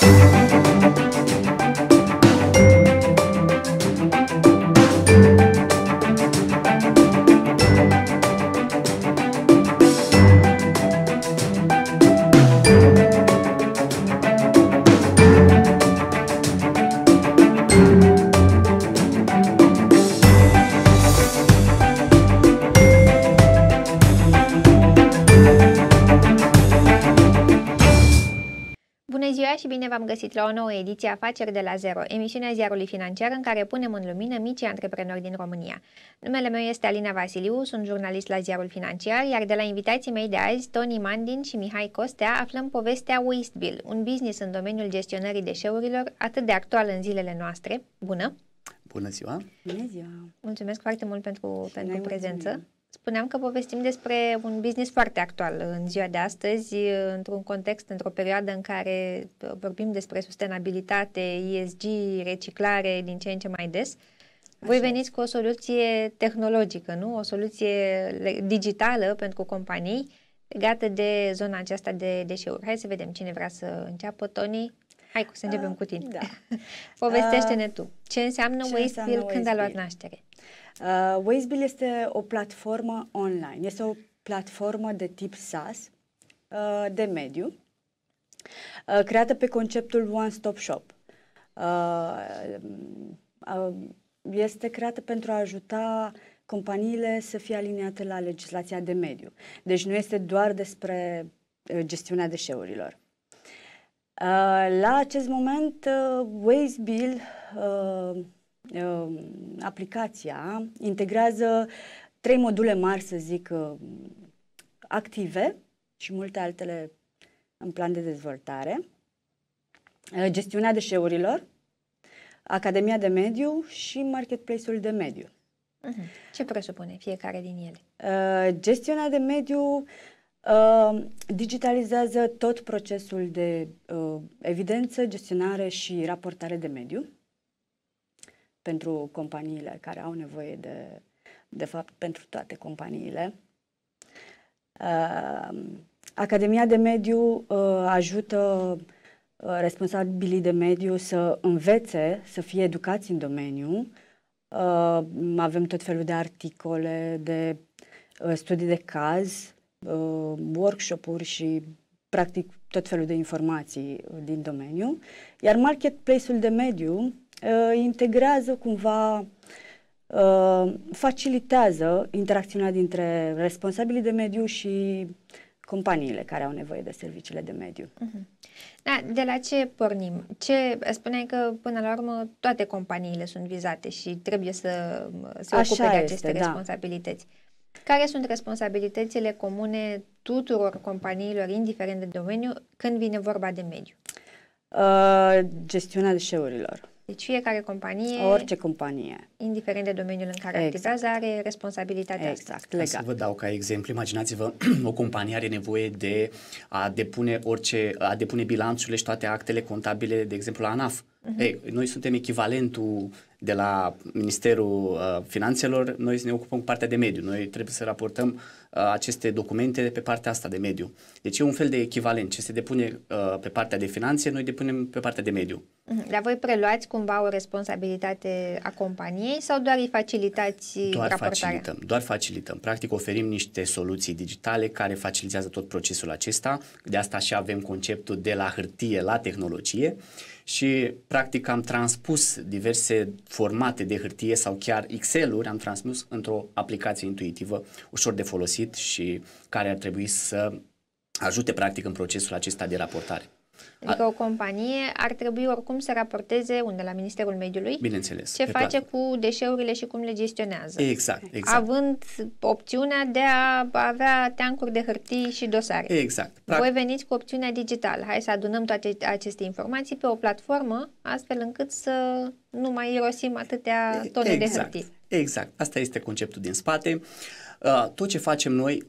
フフフフフ。bine v-am găsit la o nouă ediție Afaceri de la Zero, emisiunea ziarului financiar în care punem în lumină micii antreprenori din România. Numele meu este Alina Vasiliu, sunt jurnalist la ziarul financiar, iar de la invitații mei de azi, Tony Mandin și Mihai Costea, aflăm povestea Wastebill, un business în domeniul gestionării deșeurilor atât de actual în zilele noastre. Bună! Bună ziua! Bună ziua! Mulțumesc foarte mult pentru, pentru prezență! Mulțumim. Spuneam că povestim despre un business foarte actual în ziua de astăzi, într-un context, într-o perioadă în care vorbim despre sustenabilitate, ESG, reciclare din ce în ce mai des. Voi Așa. veniți cu o soluție tehnologică, nu? O soluție digitală pentru companii legată de zona aceasta de deșeuri. Hai să vedem cine vrea să înceapă, Tony. Hai să începem uh, cu tine. Da. Povestește-ne ah, tu. Ce înseamnă Wastefield când a luat naștere? Uh, Wazebill este o platformă online, este o platformă de tip SaaS, uh, de mediu, uh, creată pe conceptul One Stop Shop. Uh, um, uh, este creată pentru a ajuta companiile să fie aliniate la legislația de mediu. Deci nu este doar despre uh, gestiunea deșeurilor. Uh, la acest moment, uh, Wazebill uh, Um, aplicația integrează trei module mari, să zic, um, active și multe altele în plan de dezvoltare, uh, gestiunea deșeurilor, Academia de Mediu și Marketplace-ul de Mediu. Mhm. Ce presupune fiecare din ele? Uh, gestiunea de mediu uh, digitalizează tot procesul de evidență, gestionare și raportare de mediu pentru companiile care au nevoie de, de fapt, pentru toate companiile. Uh, Academia de Mediu uh, ajută uh, responsabilii de mediu să învețe, să fie educați în domeniu. Avem tot felul de articole, de studii de caz, workshop-uri și practic tot felul de informații din domeniu. Iar marketplace-ul de mediu uh, integrează cumva, uh, facilitează interacțiunea dintre responsabilii de mediu și companiile care au nevoie de serviciile de mediu. Mhm. Da, de la ce pornim? Ce spuneai că până la urmă toate companiile sunt vizate și trebuie să uh, se Așa ocupe de aceste este, da. responsabilități. Da. Care sunt responsabilitățile comune tuturor companiilor, indiferent de domeniu, când vine vorba de mediu? Uh, gestiunea deșeurilor. Deci fiecare companie, orice companie, indiferent de domeniul în care exact. activează, are responsabilitatea exact. asta. Legat. Să vă dau ca exemplu, imaginați-vă, o companie are nevoie de a depune orice, a depune bilanțurile și toate actele contabile, de exemplu, la ANAF. Uh-huh. Ei, noi suntem echivalentul de la Ministerul uh, Finanțelor, noi ne ocupăm cu partea de mediu. Noi trebuie să raportăm uh, aceste documente pe partea asta de mediu. Deci e un fel de echivalent. Ce se depune uh, pe partea de finanțe, noi depunem pe partea de mediu. Mhm. Dar voi preluați cumva o responsabilitate a companiei sau doar îi facilitați doar raportarea? Facilităm, doar facilităm. Practic oferim niște soluții digitale care facilitează tot procesul acesta. De asta și avem conceptul de la hârtie la tehnologie și practic am transpus diverse formate de hârtie sau chiar Excel-uri, am transmis într-o aplicație intuitivă, ușor de folosit și care ar trebui să ajute practic în procesul acesta de raportare. Adică o companie ar trebui oricum să raporteze unde la Ministerul Mediului Bineînțeles, ce face plan. cu deșeurile și cum le gestionează. Exact, exact. Având opțiunea de a avea teancuri de hârtii și dosare. Exact. Practic. Voi veniți cu opțiunea digitală. Hai să adunăm toate aceste informații pe o platformă astfel încât să nu mai irosim atâtea tone exact, de hârtii. Exact. Asta este conceptul din spate. Uh, tot ce facem noi,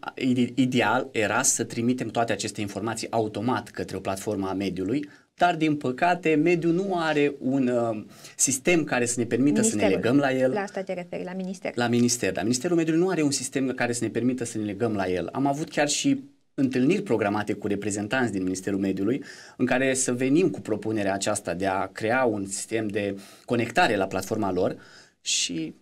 ideal era să trimitem toate aceste informații automat către o platformă a mediului mediului, dar din păcate mediul nu are un uh, sistem care să ne permită Ministerul. să ne legăm la el. La asta te referi, la minister. La minister, dar Ministerul Mediului nu are un sistem care să ne permită să ne legăm la el. Am avut chiar și întâlniri programate cu reprezentanți din Ministerul Mediului în care să venim cu propunerea aceasta de a crea un sistem de conectare la platforma lor și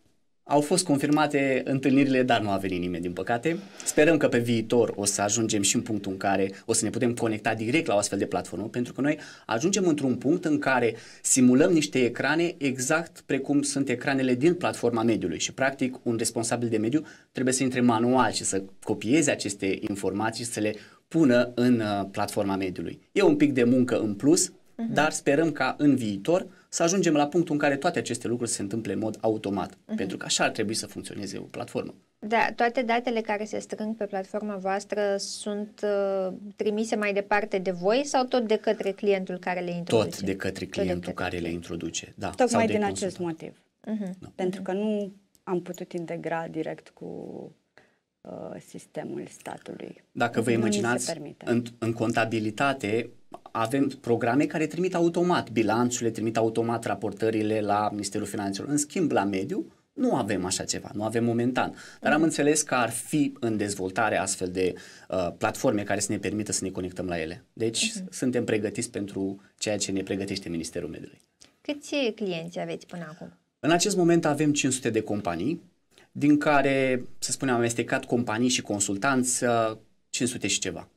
au fost confirmate întâlnirile, dar nu a venit nimeni, din păcate. Sperăm că pe viitor o să ajungem și în punctul în care o să ne putem conecta direct la o astfel de platformă, pentru că noi ajungem într-un punct în care simulăm niște ecrane exact precum sunt ecranele din platforma mediului și, practic, un responsabil de mediu trebuie să intre manual și să copieze aceste informații și să le pună în uh, platforma mediului. E un pic de muncă în plus, uh-huh. dar sperăm ca în viitor să ajungem la punctul în care toate aceste lucruri se întâmple în mod automat, uh-huh. pentru că așa ar trebui să funcționeze o platformă. Da, toate datele care se strâng pe platforma voastră sunt uh, trimise mai departe de voi sau tot de către clientul care le introduce? Tot de către clientul de către care le introduce, da. Tocmai din consultant. acest da. motiv. Uh-huh. Da. Pentru că nu am putut integra direct cu uh, sistemul statului. Dacă vă imaginați, în, în contabilitate, avem programe care trimit automat bilanțurile, trimit automat raportările la Ministerul Finanțelor. În schimb, la mediu, nu avem așa ceva, nu avem momentan. Dar am înțeles că ar fi în dezvoltare astfel de uh, platforme care să ne permită să ne conectăm la ele. Deci uh-huh. suntem pregătiți pentru ceea ce ne pregătește Ministerul Mediului. Câți clienți aveți până acum? În acest moment avem 500 de companii, din care, să spunem, am amestecat companii și consultanți, uh, 500 și ceva.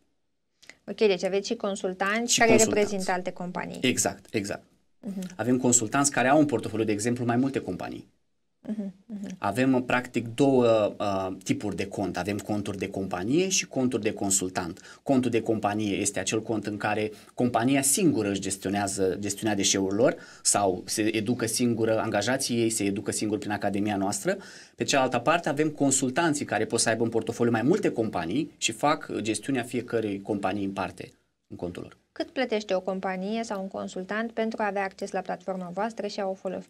Ok, deci aveți și consultanți și care consultanți. reprezintă alte companii. Exact, exact. Uh-huh. Avem consultanți care au un portofoliu, de exemplu, mai multe companii. Avem practic două uh, tipuri de cont. Avem conturi de companie și conturi de consultant. Contul de companie este acel cont în care compania singură își gestionează gestiunea deșeurilor sau se educă singură, angajații ei se educă singur prin academia noastră. Pe cealaltă parte avem consultanții care pot să aibă în portofoliu mai multe companii și fac gestiunea fiecărei companii în parte în contul lor. Cât plătește o companie sau un consultant pentru a avea acces la platforma voastră și a o folosi,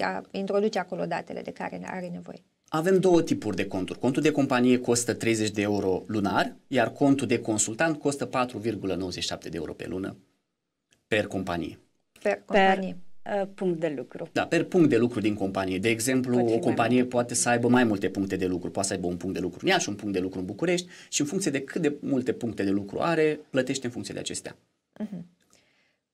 a introduce acolo datele de care are nevoie? Avem două tipuri de conturi. Contul de companie costă 30 de euro lunar, iar contul de consultant costă 4,97 de euro pe lună per companie. Per companie. Per, uh, punct de lucru. Da, per punct de lucru din companie. De exemplu, o companie poate să aibă mai multe puncte de lucru. Poate să aibă un punct de lucru în Iași, un punct de lucru în București și în funcție de cât de multe puncte de lucru are, plătește în funcție de acestea. Mhm.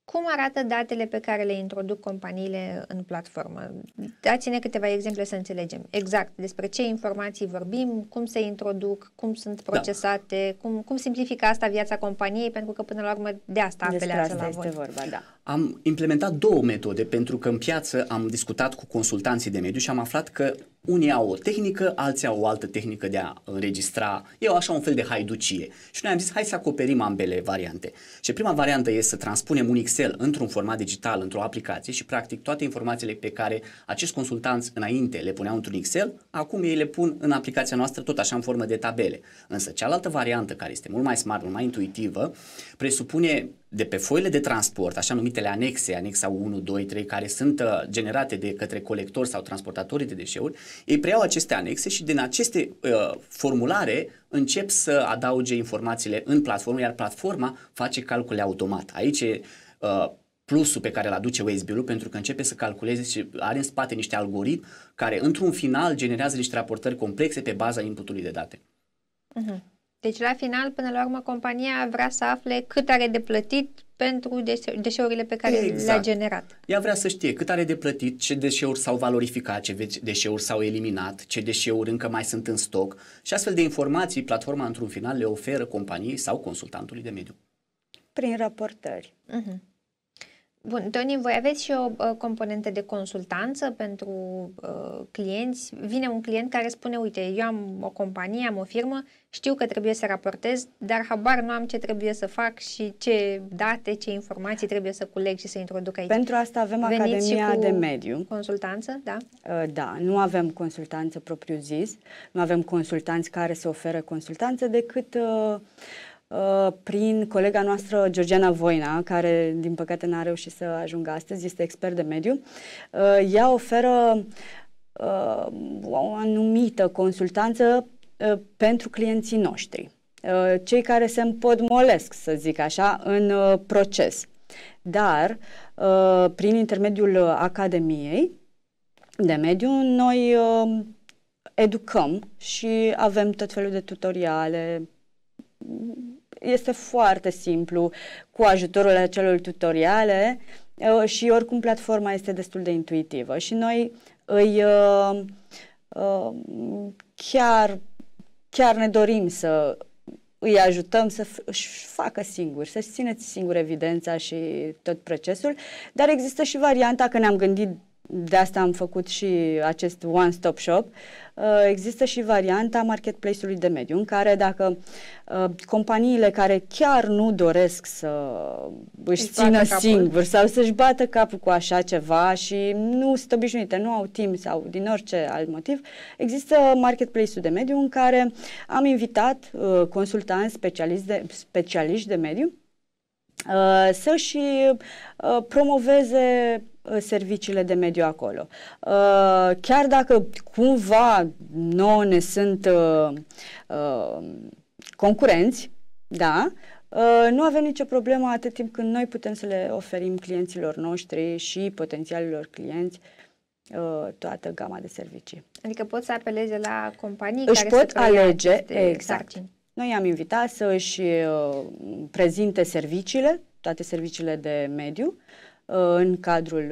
Cum arată datele pe care le introduc companiile în platformă? Dați-ne câteva exemple să înțelegem exact despre ce informații vorbim, cum se introduc, cum sunt da. procesate, da. cum, cum simplifică asta viața companiei, pentru că până la urmă de asta apelează despre asta la este voi. vorba, da. Am implementat două metode, pentru că în piață am discutat cu consultanții de mediu și am aflat că unii au o tehnică, alții au o altă tehnică de a înregistra. Eu așa un fel de haiducie. Și noi am zis, hai să acoperim ambele variante. Și prima variantă este să transpunem un Excel într-un format digital, într-o aplicație și practic toate informațiile pe care acești consultanți înainte le puneau într-un Excel, acum ei le pun în aplicația noastră tot așa în formă de tabele. Însă cealaltă variantă, care este mult mai smart, mult mai intuitivă, presupune de pe foile de transport, așa numitele anexe, anexa 1, 2, 3, care sunt uh, generate de către colectori sau transportatorii de deșeuri, ei preiau aceste anexe și din aceste uh, formulare încep să adauge informațiile în platformă, iar platforma face calcule automat. Aici e uh, plusul pe care îl aduce Wazebill-ul pentru că începe să calculeze și are în spate niște algoritmi care într-un final generează niște raportări complexe pe baza inputului de date. Uh-huh. Deci, la final, până la urmă, compania vrea să afle cât are de plătit pentru deșe- deșeurile pe care exact. le-a generat. Ea vrea să știe cât are de plătit, ce deșeuri s-au valorificat, ce deșeuri s-au eliminat, ce deșeuri încă mai sunt în stoc și astfel de informații platforma într-un final le oferă companiei sau consultantului de mediu. Prin raportări. Uh-huh. Bun, Toni, voi aveți și o uh, componentă de consultanță pentru uh, clienți. Vine un client care spune, uite, eu am o companie, am o firmă, știu că trebuie să raportez, dar habar nu am ce trebuie să fac și ce date, ce informații trebuie să culeg și să introduc aici. Pentru asta avem Veniți Academia de Mediu. Consultanță, da? Uh, da, nu avem consultanță propriu-zis, nu avem consultanți care să oferă consultanță decât uh, Uh, prin colega noastră Georgiana Voina, care din păcate n-a reușit să ajungă astăzi, este expert de mediu. Uh, ea oferă uh, o anumită consultanță pentru clienții noștri, cei care se împodmolesc, să zic așa, în proces. Dar, prin intermediul Academiei de Mediu, noi educăm și avem tot felul de tutoriale, este foarte simplu cu ajutorul acelor tutoriale uh, și oricum platforma este destul de intuitivă și noi îi uh, uh, chiar, chiar ne dorim să îi ajutăm să își facă singur, să-și țineți singur evidența și tot procesul, dar există și varianta că ne-am gândit de asta am făcut și acest one-stop shop, uh, există și varianta marketplace-ului de mediu, în care dacă uh, companiile care chiar nu doresc să își, își țină singur sau să-și bată capul cu așa ceva și nu sunt obișnuite, nu au timp sau din orice alt motiv, există marketplace-ul de mediu în care am invitat uh, consultanți specialiști de, specialiști de mediu să-și promoveze Uh, serviciile de mediu acolo. Uh, chiar dacă cumva nouă ne sunt uh, concurenți, da, nu avem nicio problemă atât timp când noi putem să le oferim clienților noștri și potențialilor clienți toată gama de servicii. Adică pot să apeleze la companii Își care pot alege, exact. Sarcini. Noi am invitat să își prezinte serviciile, toate serviciile de mediu, uh, Uh, în cadrul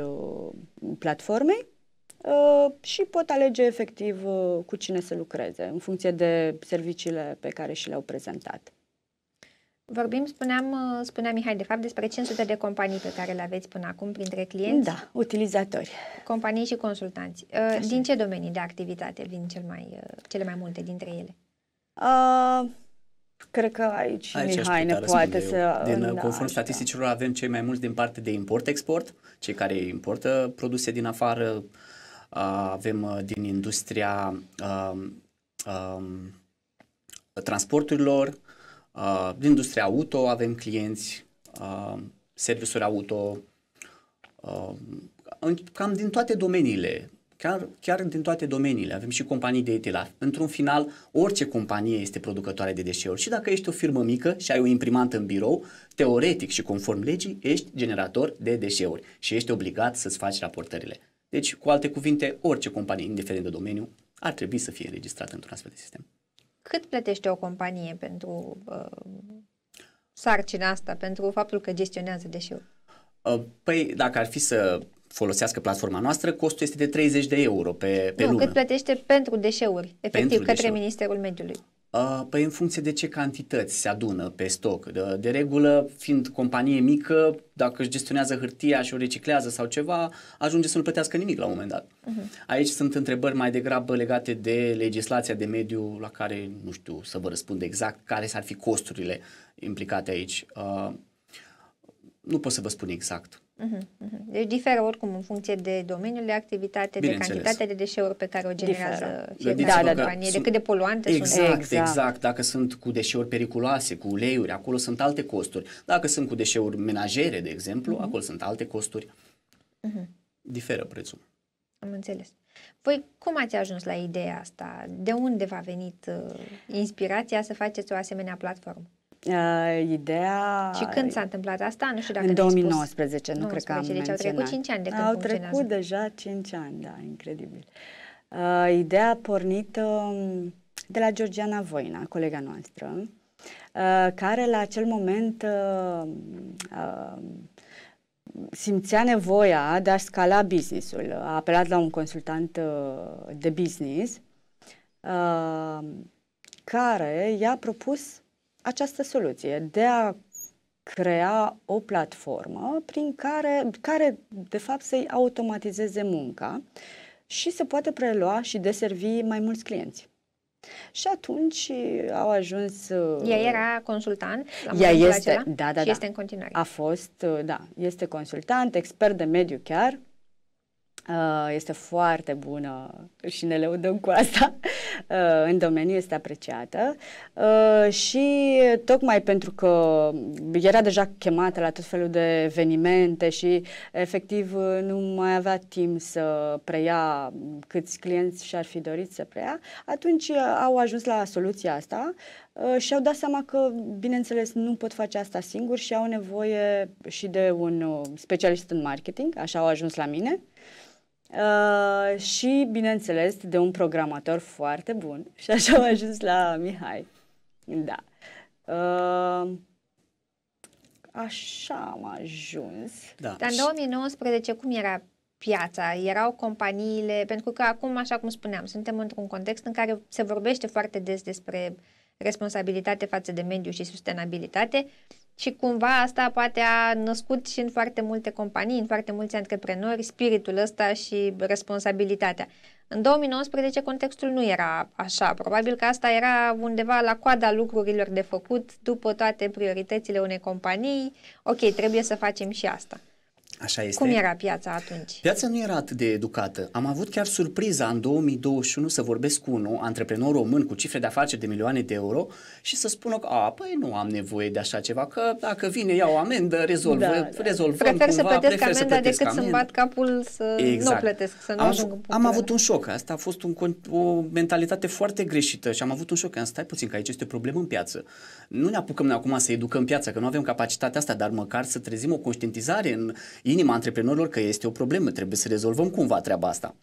uh, platformei uh, și pot alege efectiv cu cine să lucreze în funcție de serviciile pe care și le-au prezentat. Vorbim, spuneam, spunea Mihai, de fapt, despre 500 de companii pe care le aveți până acum printre clienți. Da, utilizatori. Companii și consultanți. Așa. Din ce domenii de activitate vin cel mai, cele mai multe dintre ele? Uh, Cred că aici, aici Mihai ne poate să... Din, da, conform da. statisticilor avem cei mai mulți din parte de import-export, cei care importă produse din afară, avem uh, din industria um, um, transporturilor, uh, din industria auto avem clienți, uh, um, servisuri auto, uh, cam din toate domeniile chiar, chiar din toate domeniile. Avem și companii de etilaf. Într-un final, orice companie este producătoare de deșeuri și dacă ești o firmă mică și ai o imprimantă în birou, teoretic și conform legii, ești generator de deșeuri și ești obligat să-ți faci raportările. Deci, cu alte cuvinte, orice companie, indiferent de domeniu, ar trebui să fie înregistrată într-un astfel de sistem. Cât plătește o companie pentru uh, sarcina asta, pentru faptul că gestionează deșeuri? Uh, păi, dacă ar fi să folosească platforma noastră, costul este de 30 de euro pe, pe nu, lună. cât plătește pentru deșeuri, efectiv, pentru către deșeuri. Ministerul Mediului. Uh, păi în funcție de ce cantități se adună pe stoc. De, de regulă, fiind companie mică, dacă își gestionează hârtia și o reciclează sau ceva, ajunge să nu plătească nimic la un moment dat. Uh-huh. Aici sunt întrebări mai degrabă legate de legislația de mediu la care nu știu să vă răspund exact care s-ar fi costurile implicate aici. Uh, nu pot să vă spun exact. Mhm, mhm. Deci diferă oricum în funcție de domeniul de activitate, de cantitatea de deșeuri pe care o generează fiecare da, da, companie, de cât de poluante exact, sunt. Exact, exact, da. exact. Dacă sunt cu deșeuri periculoase, cu uleiuri, acolo sunt alte costuri. Dacă sunt cu deșeuri menajere, de exemplu, uh-huh. acolo sunt alte costuri. Uh-huh. Diferă prețul. Am înțeles. Voi cum ați ajuns la ideea asta? De unde v-a venit uh, inspirația să faceți o asemenea platformă? Uh, ideea... Și când s-a întâmplat asta? Nu știu dacă În 2019, spus. nu 19, cred că am deci menționat. au trecut 5 ani de când Au trecut deja 5 ani, da, incredibil. Uh, ideea a pornit uh, um, de la Georgiana Voina, colega noastră, uh, care la acel moment uh, uh, simțea nevoia de a scala businessul. A apelat la un consultant uh, de business uh, care i-a propus această soluție de a crea o platformă prin care, care de fapt să-i automatizeze munca și se poate prelua și deservi mai mulți clienți. Și atunci au ajuns... Uh, ea era consultant la ea este, acela da, da, și da. este în continuare. A fost, uh, da, este consultant, expert de mediu chiar Uh, este foarte bună și ne leudăm cu asta uh, în domeniu, este apreciată uh, și tocmai pentru că era deja chemată la tot felul de evenimente și efectiv nu mai avea timp să preia câți clienți și-ar fi dorit să preia, atunci au ajuns la soluția asta și au dat seama că, bineînțeles, nu pot face asta singur și au nevoie și de un specialist în marketing, așa au ajuns la mine. Uh, și, bineînțeles, de un programator foarte bun. Și așa am ajuns la Mihai. Da. Uh, așa am ajuns. Da. Dar în 2019, cum era piața? Erau companiile? Pentru că acum, așa cum spuneam, suntem într-un context în care se vorbește foarte des despre responsabilitate față de mediu și sustenabilitate. Și cumva asta poate a născut și în foarte multe companii, în foarte mulți antreprenori, spiritul ăsta și responsabilitatea. În 2019 contextul nu era așa, probabil că asta era undeva la coada lucrurilor de făcut după toate prioritățile unei companii, ok, trebuie să facem și asta. Așa este. Cum era piața atunci? Piața nu era atât de educată. Am avut chiar surpriza în 2021 să vorbesc cu unul, antreprenor român cu cifre de afaceri de milioane de euro și să spună că, a, păi nu am nevoie de așa ceva, că dacă vine iau o amendă, rezolv, da, da. rezolvăm Prefer cumva, să plătesc prefer amenda să plătesc decât să-mi bat capul să exact. nu plătesc, să nu am, ajung Am avut un șoc. Asta a fost un, o mentalitate foarte greșită și am avut un șoc. Am stai puțin că aici este o problemă în piață. Nu ne apucăm acum să educăm piața, că nu avem capacitatea asta, dar măcar să trezim o conștientizare în inima antreprenorilor că este o problemă, trebuie să rezolvăm cumva treaba asta.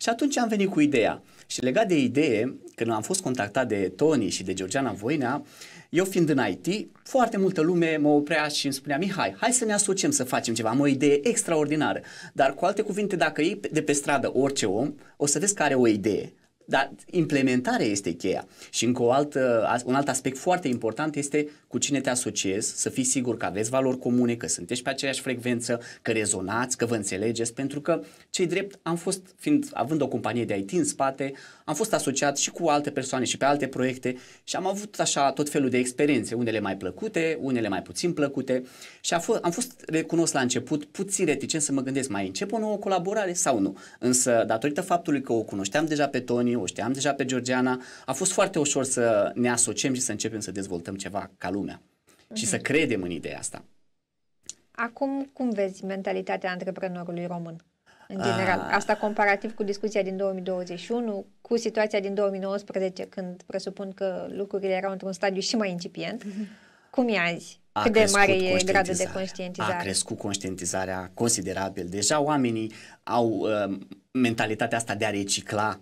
Și atunci am venit cu ideea. Și legat de idee, când am fost contactat de Tony și de Georgiana Voinea, eu fiind în IT, foarte multă lume mă oprea și îmi spunea, Mihai, hai să ne asociem să facem ceva, am o idee extraordinară. Dar cu alte cuvinte, dacă iei de pe stradă orice om, o să vezi că are o idee. Dar implementarea este cheia. Și încă o altă, un alt aspect foarte important este cu cine te asociezi, să fii sigur că aveți valori comune, că sunteți pe aceeași frecvență, că rezonați, că vă înțelegeți, pentru că cei drept am fost, fiind, având o companie de IT în spate, am fost asociat și cu alte persoane și pe alte proiecte și am avut așa tot felul de experiențe, unele mai plăcute, unele mai puțin plăcute și a fost, am fost recunosc la început puțin reticent să mă gândesc mai încep o nouă colaborare sau nu. Însă, datorită faptului că o cunoșteam deja pe Tony, eu o știam deja pe Georgiana, a fost foarte ușor să ne asociem și să începem să dezvoltăm ceva ca lumea mm-hmm. și să mhm. credem în ideea asta. Acum, cum vezi mentalitatea antreprenorului român? În ah. general, a... asta comparativ cu discuția din 2021, cu situația din 2019, când presupun că lucrurile erau într-un stadiu și mai incipient. Mm-hmm. Cum e azi? A Cât de mare e gradul de conștientizare? A crescut conștientizarea considerabil. Deja oamenii au uh, mentalitatea asta de a recicla,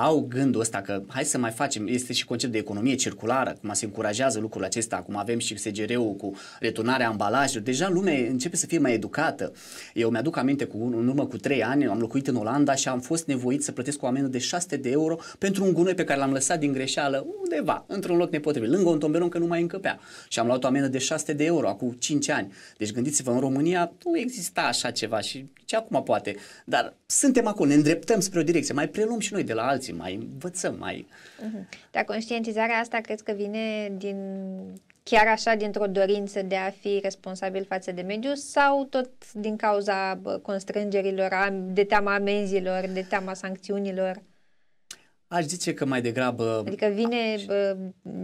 au gândul ăsta că hai să mai facem, este și concept de economie circulară, cum se încurajează lucrul acesta, acum avem și SGR-ul cu returnarea ambalajelor, deja lumea începe să fie mai educată. Eu mi-aduc aminte cu în urmă cu 3 ani, am locuit în Olanda și am fost nevoit să plătesc o amendă de 600 de euro pentru un gunoi pe care l-am lăsat din greșeală undeva, într-un loc nepotrivit, lângă un tomberon că nu mai încăpea. Și am luat o amendă de 600 de euro acum 5 ani. Deci gândiți-vă, în România nu exista așa ceva și ce acum poate. Dar suntem acolo, ne îndreptăm spre o direcție, mai preluăm și noi de la alții evoluție, mai învățăm, mai... Mhm. Dar conștientizarea asta cred că vine din chiar așa dintr-o dorință de a fi responsabil față de mediu sau tot din cauza constrângerilor, de teama amenzilor, de teama sancțiunilor? Aș zice că mai degrabă... Adică vine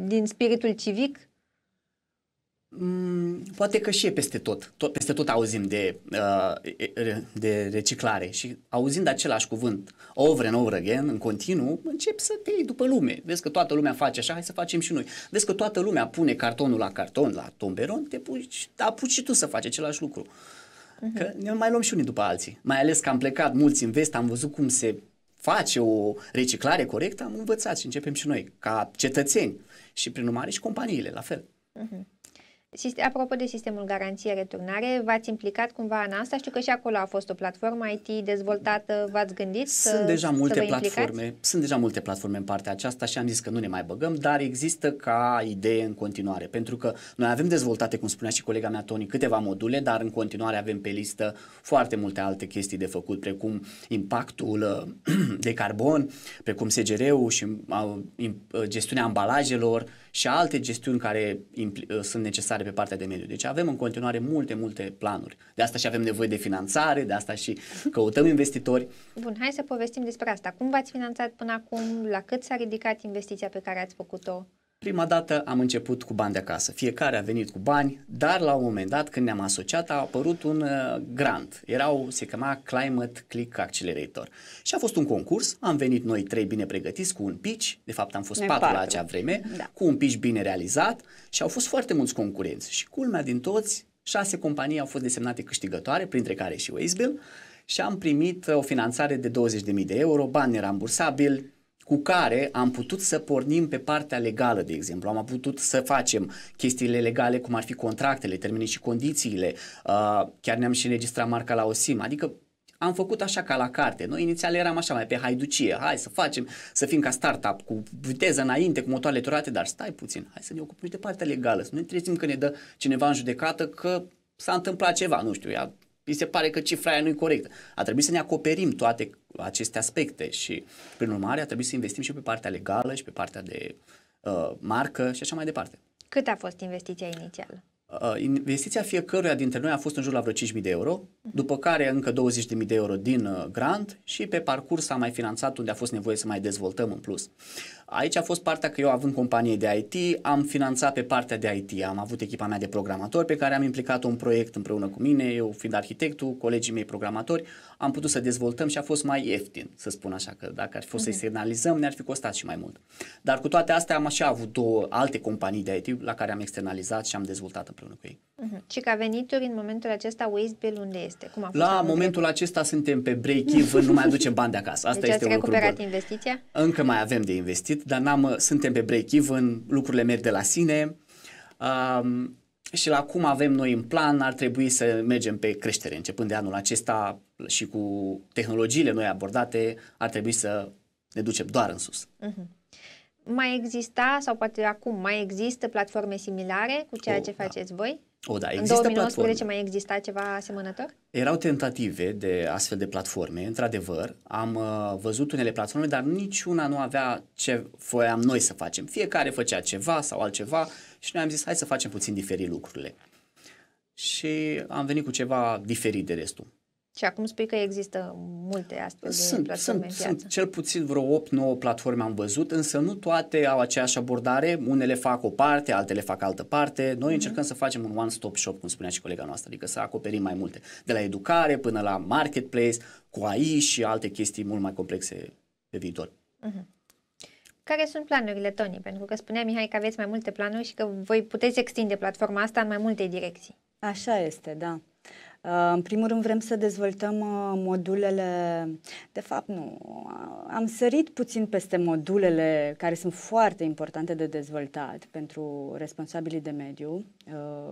din spiritul civic? Mm, poate că și e peste tot. tot peste tot auzim de, uh, de reciclare și auzind același cuvânt over and over again, în continuu, încep să te iei după lume. Vezi că toată lumea face așa, hai să facem și noi. Vezi că toată lumea pune cartonul la carton, la tomberon, te puci, apuci și tu să faci același lucru. Mhm. Că ne mai luăm și unii după alții. Mai ales că am plecat mulți în vest, am văzut cum se face o reciclare corectă, am învățat și începem și noi, ca cetățeni și prin urmare și companiile, la fel. Uh-huh. Apropo de sistemul garanție-returnare, v-ați implicat cumva în asta? Știu că și acolo a fost o platformă IT dezvoltată, v-ați gândit Sunt să, deja multe să vă platforme, implicați? Sunt deja multe platforme în partea aceasta și am zis că nu ne mai băgăm, dar există ca idee în continuare, pentru că noi avem dezvoltate, cum spunea și colega mea Toni, câteva module, dar în continuare avem pe listă foarte multe alte chestii de făcut, precum impactul de carbon, precum SGR-ul și uh, uh, gestiunea ambalajelor, și alte gestiuni care uh, sunt necesare pe partea de mediu. Deci avem în continuare multe, multe planuri. De asta și avem nevoie de finanțare, de asta și căutăm investitori. Bun, hai să povestim despre asta. Cum v-ați finanțat până acum? La cât s-a ridicat investiția pe care ați făcut-o? Prima dată am început cu bani de acasă. Fiecare a venit cu bani, dar la un moment dat, când ne-am asociat, a apărut un uh, grant. Erau, se chema Climate Click Accelerator. Și a fost un concurs, am venit noi trei bine pregătiți cu un pitch, de fapt am fost ne patru, patru la acea vreme, da. cu un pitch bine realizat și au fost foarte mulți concurenți. Și culmea din toți, șase companii au fost desemnate câștigătoare, printre care și Wazebill, și am primit uh, o finanțare de 20.000 de euro, bani nerambursabili, cu care am putut să pornim pe partea legală, de exemplu. Am putut să facem chestiile legale, cum ar fi contractele, termenii și condițiile, uh, chiar ne-am și înregistrat marca la OSIM, adică am făcut așa ca la carte. Noi inițial eram așa mai pe haiducie, hai să facem, să fim ca startup, cu viteză înainte, cu motoarele turate, dar stai puțin, hai să ne ocupăm și de partea legală, să nu ne trezim că ne dă cineva în judecată că s-a întâmplat ceva, nu știu, i-a mi se pare că cifra aia nu e corectă. A trebuit să ne acoperim toate aceste aspecte și, prin urmare, a trebuit să investim și pe partea legală și pe partea de uh, marcă și așa mai departe. Cât a fost investiția inițială? Uh, investiția fiecăruia dintre noi a fost în jur la vreo 5.000 de euro, după care încă 20.000 de euro din uh, grant și pe parcurs am mai finanțat unde a fost nevoie să mai dezvoltăm în plus. Aici a fost partea că eu având companie de IT, am finanțat pe partea de IT, am avut echipa mea de programatori pe care am implicat un proiect împreună cu mine, eu fiind arhitectul, colegii mei programatori, am putut să dezvoltăm și a fost mai ieftin, să spun așa, că dacă ar fi fost mm-hmm. să externalizăm, ne-ar fi costat și mai mult. Dar cu toate astea am și avut două alte companii de IT la care am externalizat și am dezvoltat împreună cu ei. Uh-huh. Și ca venituri în momentul acesta Wastebill unde este? Cum a fost la momentul acesta suntem pe break-even, nu mai aducem bani de acasă. Asta deci este ați recuperat investiția? Încă mai avem de investit profit, dar n-am, uh, suntem pe break-even, lucrurile merg de la sine um, și la cum avem noi în plan ar trebui să mergem pe creștere. Începând de anul acesta și cu tehnologiile noi abordate, ar trebui să ne ducem doar în sus. Uh-huh. Mai exista sau poate acum mai există platforme similare cu ceea oh, ce da. faceți da. voi? O, da, există în 2019 platforme. mai exista ceva asemănător? Erau tentative de astfel de platforme, într-adevăr. Am uh, văzut unele platforme, dar niciuna nu avea ce voiam noi să facem. Fiecare făcea ceva sau altceva și noi am zis, hai să facem puțin diferit lucrurile. Și am venit cu ceva diferit de restul. Și acum spui că există multe astfel de sunt, platforme sunt, în Sunt cel puțin vreo 8-9 platforme am văzut, însă nu toate au aceeași abordare. Unele fac o parte, altele fac altă parte. Noi mm-hmm. încercăm să facem un one-stop shop, cum spunea și colega noastră, adică să acoperim mai multe. De la educare până la marketplace, cu AI și alte chestii mult mai complexe pe viitor. Mm-hmm. Care sunt planurile, Tony? Pentru că spunea Mihai că aveți mai multe planuri și că voi puteți extinde platforma asta în mai multe direcții. Așa este, da. Uh, în primul rând vrem să dezvoltăm uh, modulele, de fapt nu, uh, am sărit puțin peste modulele care sunt foarte importante de dezvoltat pentru responsabilii de mediu,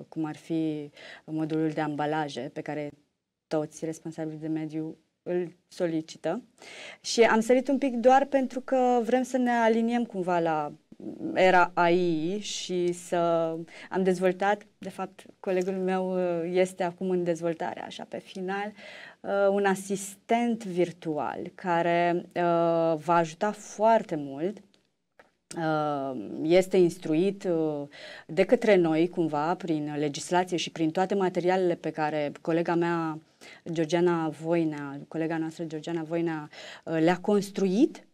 cum ar fi modulul de ambalaje pe care toți responsabilii de mediu îl solicită și am sărit un pic doar pentru că vrem să ne aliniem cumva la era AI și să am dezvoltat, de fapt colegul meu uh, este acum în dezvoltare, așa pe final, uh, un asistent virtual care uh, va ajuta foarte mult este instruit de către noi cumva prin legislație și prin toate materialele pe care colega mea Georgiana Voinea, colega noastră Georgiana Voinea le-a construit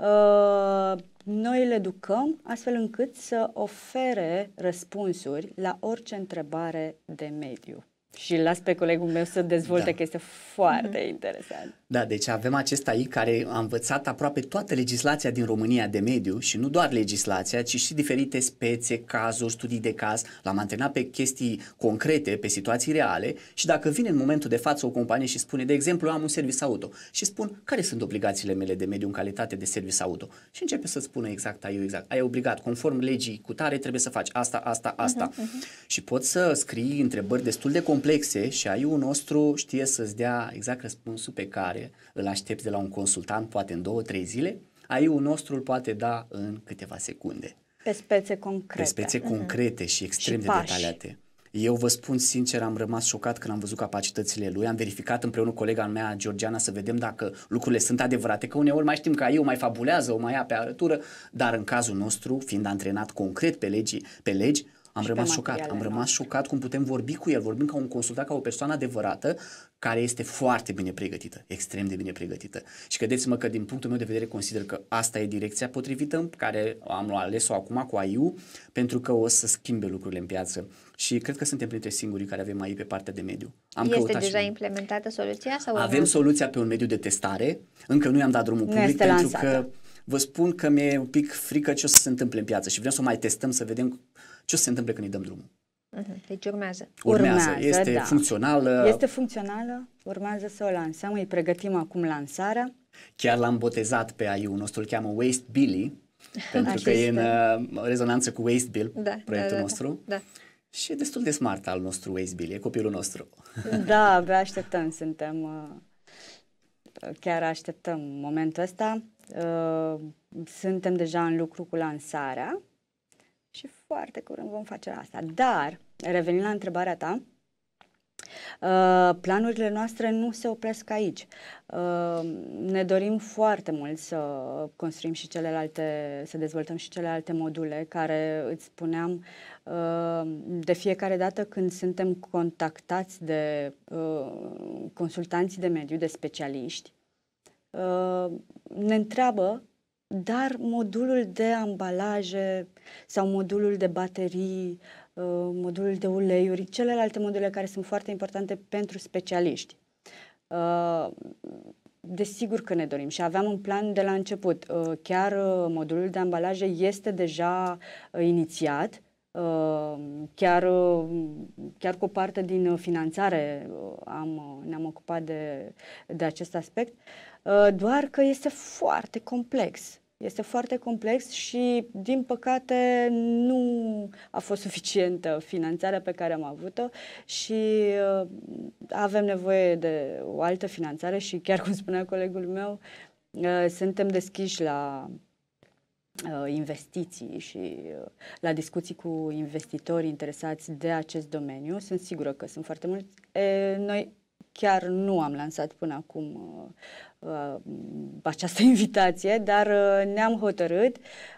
Uh, noi le educăm astfel încât să ofere răspunsuri la orice întrebare de mediu. Și las pe colegul meu să dezvolte da. că este foarte mm-hmm. interesant. Da, deci avem acest aici care a învățat aproape toată legislația din România de mediu și nu doar legislația, ci și diferite spețe, cazuri, studii de caz. L-am antrenat pe chestii concrete, pe situații reale și dacă vine în momentul de față o companie și spune, de exemplu, eu am un serviciu auto și spun, care sunt obligațiile mele de mediu în calitate de serviciu auto? Și începe să spună exact, ai eu exact, ai obligat, conform legii cu tare trebuie să faci asta, asta, asta. Mm-hmm. Și poți să scrii întrebări destul de complexe complexe și ai nostru știe să-ți dea exact răspunsul pe care îl aștepți de la un consultant, poate în două, trei zile, ai nostru îl poate da în câteva secunde. Pe spețe concrete. Pe spețe mhm. concrete uh-huh. și extrem și de pași. detaliate. Eu vă spun sincer, am rămas șocat când am văzut capacitățile lui. Am verificat împreună cu colega mea, Georgiana, să vedem dacă lucrurile sunt adevărate, că uneori mai știm că eu mai fabulează, o mai ia pe arătură, dar în cazul nostru, fiind antrenat concret pe, legi, pe legi, am rămas șocat. Am rămas șocat cum putem vorbi cu el. Vorbim ca un consultat, ca o persoană adevărată care este foarte bine pregătită, extrem de bine pregătită. Și credeți-mă că din punctul meu de vedere consider că asta e direcția potrivită pe care am ales-o acum cu AIU pentru că o să schimbe lucrurile în piață. Și cred că suntem printre singurii care avem AI pe partea de mediu. Am este deja și... implementată soluția? sau Avem urmă? soluția pe un mediu de testare. Încă nu i-am dat drumul nu public pentru lansată. că vă spun că mi-e un pic frică ce o să se întâmple în piață și vrem să o mai testăm, să vedem ce se întâmplă când îi dăm drumul? Mhm, deci urmează. Urmează, urmează este da. funcțională. Este funcțională, urmează să o lansăm, îi pregătim acum lansarea. Chiar l-am botezat pe aiul nostru, îl cheamă Waste Billy, pentru Așa că este. e în uh, rezonanță cu Waste Bill, da, proiectul da, da, nostru. Da, Și e destul de smart al nostru Waste Bill, e copilul nostru. Da, abia așteptăm, suntem... Uh, chiar așteptăm momentul ăsta. Uh, suntem deja în lucru cu lansarea și foarte curând vom face asta. Dar, revenind la întrebarea ta, uh, planurile noastre nu se opresc aici. Uh, ne dorim foarte mult să construim și celelalte, să dezvoltăm și celelalte module care, îți spuneam, uh, de fiecare dată când suntem contactați de consultanți de mediu, de specialiști, ne întreabă dar modulul de ambalaje sau modulul de baterii, uh, modulul de uleiuri, celelalte module care sunt foarte importante pentru specialiști. Uh, desigur că ne dorim și aveam un plan de la început. Uh, chiar modulul de ambalaje este deja inițiat, chiar, chiar cu o parte din finanțare am, ne-am ocupat de, de acest aspect, doar că este foarte complex. Este foarte complex și, din păcate, nu a fost suficientă finanțarea pe care am avut-o și uh, avem nevoie de o altă finanțare și, chiar cum spunea colegul meu, uh, suntem deschiși la uh, investiții și la discuții cu investitori interesați de acest domeniu. Sunt sigură că sunt foarte mulți. E, noi chiar nu am lansat până acum uh, uh această invitație, dar uh, ne-am hotărât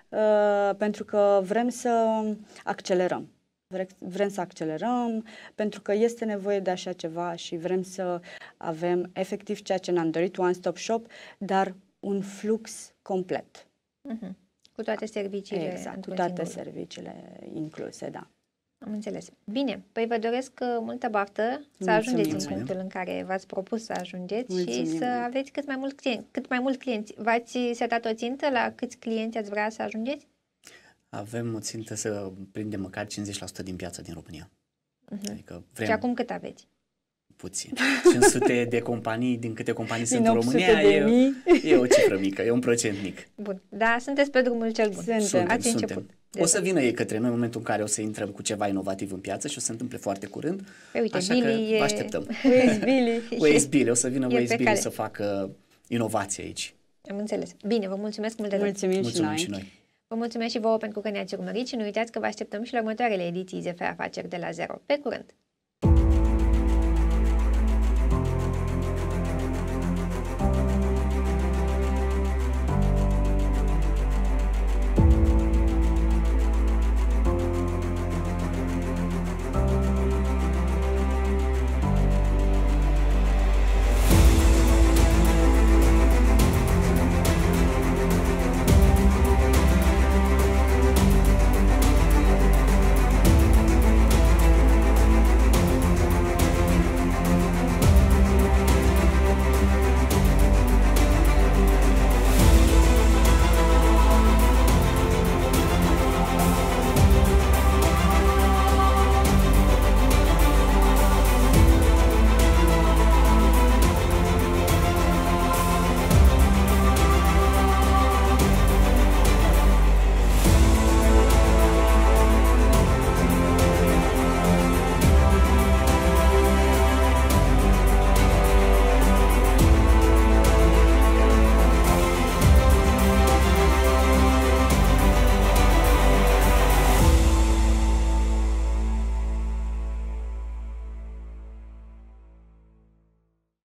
uh, pentru că vrem să accelerăm. Vrem, să accelerăm pentru că este nevoie de așa ceva și vrem să avem efectiv ceea ce ne-am dorit, one-stop shop, dar un flux complet. Mm-hmm. Cu toate serviciile. Exact, cu toate serviciile incluse, da. Am înțeles. Bine, păi vă doresc uh, multă baftă, să ajungeți mulțumim. în punctul în care v-ați propus să ajungeți mulțumim, și să aveți cât mai mulți clienți. Cât mai mult clienți. V-ați setat o țintă la câți clienți ați vrea să ajungeți? Avem o țintă să prindem măcar 50% din piața din România. Uh-huh. Adică vrem... Și acum cât aveți? puțin. 500 de companii, din câte companii din sunt în România, e, mii. e o cifră mică, e un procent mic. Bun, dar sunteți pe drumul cel bun. Suntem, Ați suntem. început. O să exact. vină ei către noi în momentul în care o să intrăm cu ceva inovativ în piață și o să se întâmple foarte curând. Păi, uite, așa Billy că vă așteptăm. Waze Billy. O să vină Waze Billy să facă inovație aici. Am înțeles. Bine, vă mulțumesc mult de tot. Mulțumim, mulțumim și, noi. și noi. Vă mulțumesc și vouă pentru că ne-ați urmărit și nu uitați că vă așteptăm și la următoarele ediții ZF Afaceri de la zero. Pe curând!